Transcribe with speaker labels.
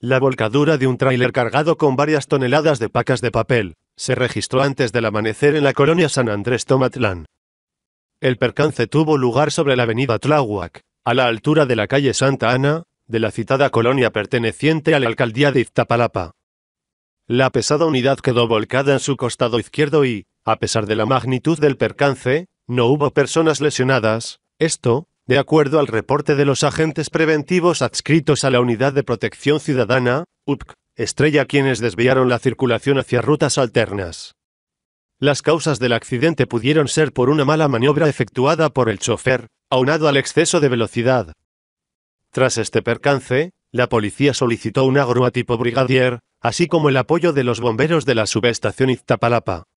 Speaker 1: La volcadura de un tráiler cargado con varias toneladas de pacas de papel se registró antes del amanecer en la colonia San Andrés Tomatlán. El percance tuvo lugar sobre la avenida Tláhuac, a la altura de la calle Santa Ana, de la citada colonia perteneciente a la alcaldía de Iztapalapa. La pesada unidad quedó volcada en su costado izquierdo y, a pesar de la magnitud del percance, no hubo personas lesionadas, esto, de acuerdo al reporte de los agentes preventivos adscritos a la Unidad de Protección Ciudadana, UPC, Estrella quienes desviaron la circulación hacia rutas alternas. Las causas del accidente pudieron ser por una mala maniobra efectuada por el chofer, aunado al exceso de velocidad. Tras este percance, la policía solicitó un grúa tipo brigadier, así como el apoyo de los bomberos de la subestación Iztapalapa.